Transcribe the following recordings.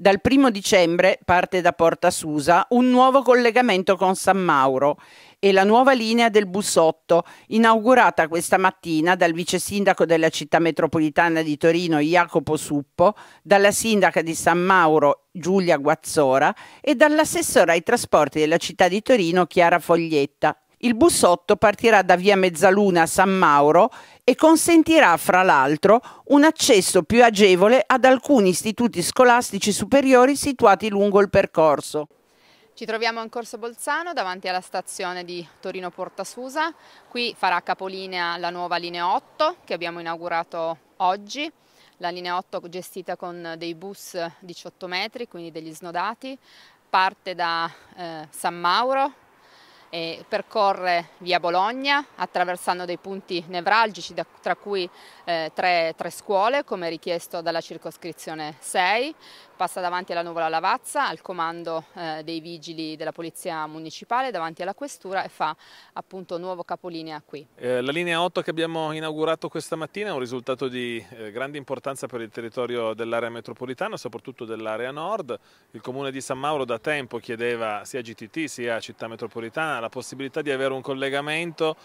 Dal primo dicembre parte da Porta Susa un nuovo collegamento con San Mauro e la nuova linea del Bussotto, inaugurata questa mattina dal vice sindaco della città metropolitana di Torino Jacopo Suppo, dalla sindaca di San Mauro Giulia Guazzora e dall'assessora ai trasporti della città di Torino Chiara Foglietta, il bussotto partirà da via Mezzaluna a San Mauro e consentirà, fra l'altro, un accesso più agevole ad alcuni istituti scolastici superiori situati lungo il percorso. Ci troviamo in Corso Bolzano davanti alla stazione di Torino Porta Susa. qui farà capolinea la nuova linea 8 che abbiamo inaugurato oggi, la linea 8 gestita con dei bus 18 metri, quindi degli snodati, parte da eh, San Mauro eh, percorre via Bologna attraversando dei punti nevralgici da, tra cui eh, tre, tre, scuole come richiesto dalla circoscrizione 6, passa davanti alla Nuvola Lavazza al comando eh, dei vigili della Polizia Municipale davanti alla Questura e fa appunto nuovo capolinea qui. Eh, la linea 8 che abbiamo inaugurato questa mattina è un risultato di eh, grande importanza per il territorio dell'area metropolitana, soprattutto dell'area nord. Il comune di San Mauro da tempo chiedeva sia GTT sia città metropolitana la possibilità di avere un collegamento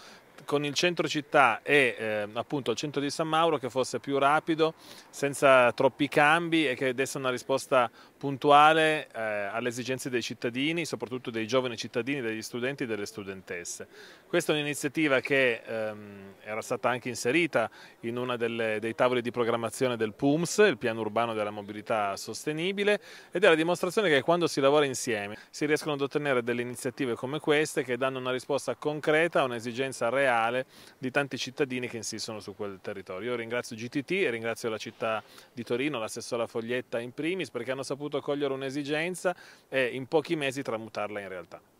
con il centro città e eh, appunto il centro di San Mauro che fosse più rapido, senza troppi cambi e che desse una risposta puntuale eh, alle esigenze dei cittadini, soprattutto dei giovani cittadini, degli studenti e delle studentesse. Questa è un'iniziativa che ehm, era stata anche inserita in uno dei tavoli di programmazione del PUMS, il piano urbano della mobilità sostenibile, ed è la dimostrazione che quando si lavora insieme si riescono ad ottenere delle iniziative come queste che danno una risposta concreta a un'esigenza reale reale di tanti cittadini che insistono su quel territorio. Io ringrazio GTT e ringrazio la città di Torino, l'assessora la Foglietta in primis, perché hanno saputo cogliere un'esigenza e in pochi mesi tramutarla in realtà.